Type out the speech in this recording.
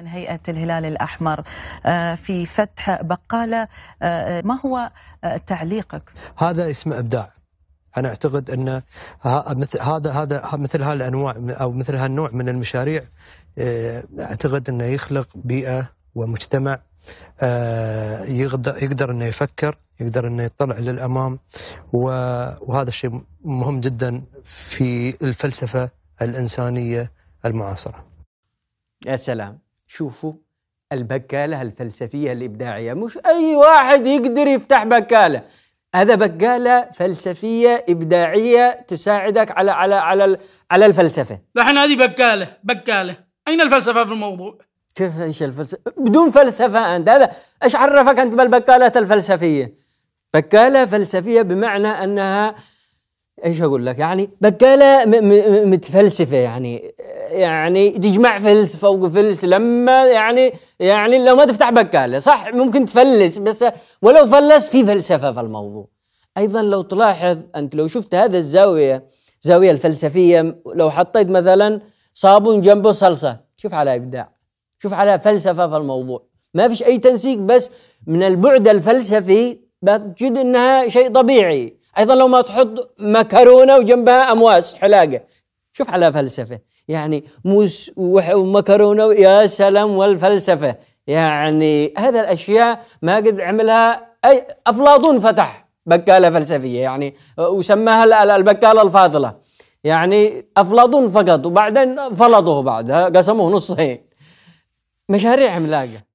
من هيئة الهلال الأحمر آه، في فتح بقالة آه، آه، ما هو تعليقك؟ هذا اسمه إبداع انا اعتقد ان مثل هذا هذا مثل هالانواع او مثل هالنوع من المشاريع اعتقد انه يخلق بيئه ومجتمع يقدر يقدر انه يفكر يقدر انه يطلع للامام وهذا الشيء مهم جدا في الفلسفه الانسانيه المعاصره. يا سلام شوفوا البكالة الفلسفية الإبداعية مش أي واحد يقدر يفتح بكالة هذا بقالة فلسفية إبداعية تساعدك على على على على الفلسفة لحن هذه بقالة بقالة أين الفلسفة في الموضوع؟ كيف ايش الفلسفة؟ بدون فلسفة أنت هذا ايش عرفك أنت بالبقالة الفلسفية؟ بقالة فلسفية بمعنى أنها ايش أقول لك يعني بقالة متفلسفة يعني يعني تجمع فلس فوق فلس لما يعني يعني لو ما تفتح بكاله صح ممكن تفلس بس ولو فلس في فلسفه في الموضوع ايضا لو تلاحظ انت لو شفت هذا الزاويه زاويه الفلسفيه لو حطيت مثلا صابون جنبه صلصه شوف على ابداع شوف على فلسفه في الموضوع ما فيش اي تنسيق بس من البعد الفلسفي بتجد انها شيء طبيعي ايضا لو ما تحط مكرونه وجنبها امواس حلاقه شوف على فلسفه يعني موس ومكرونه يا سلام والفلسفه يعني هذا الاشياء ما قد عملها اي افلاطون فتح بكاله فلسفيه يعني آه، وسماها البكاله الفاضله يعني افلاطون فقط وبعدين فلطوه بعدها قسموه نصين مشاريع عملاقه